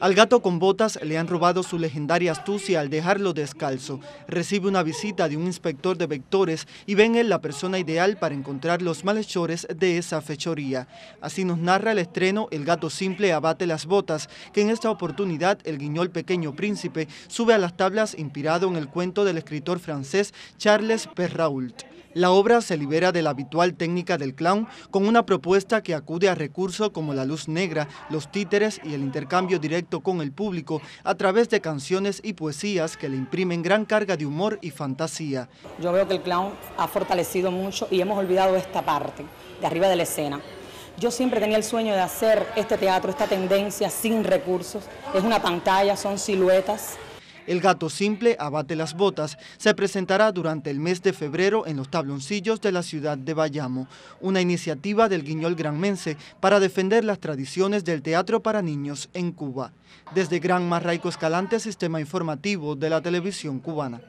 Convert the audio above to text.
Al gato con botas le han robado su legendaria astucia al dejarlo descalzo. Recibe una visita de un inspector de vectores y ven él la persona ideal para encontrar los malhechores de esa fechoría. Así nos narra el estreno El gato simple abate las botas, que en esta oportunidad el guiñol pequeño príncipe sube a las tablas inspirado en el cuento del escritor francés Charles Perrault. La obra se libera de la habitual técnica del clown con una propuesta que acude a recursos como la luz negra, los títeres y el intercambio directo con el público a través de canciones y poesías que le imprimen gran carga de humor y fantasía. Yo veo que el clown ha fortalecido mucho y hemos olvidado esta parte de arriba de la escena. Yo siempre tenía el sueño de hacer este teatro, esta tendencia sin recursos. Es una pantalla, son siluetas. El gato simple abate las botas. Se presentará durante el mes de febrero en los tabloncillos de la ciudad de Bayamo, una iniciativa del Guiñol Granmense para defender las tradiciones del teatro para niños en Cuba. Desde Gran Marraico Escalante, Sistema Informativo de la Televisión Cubana.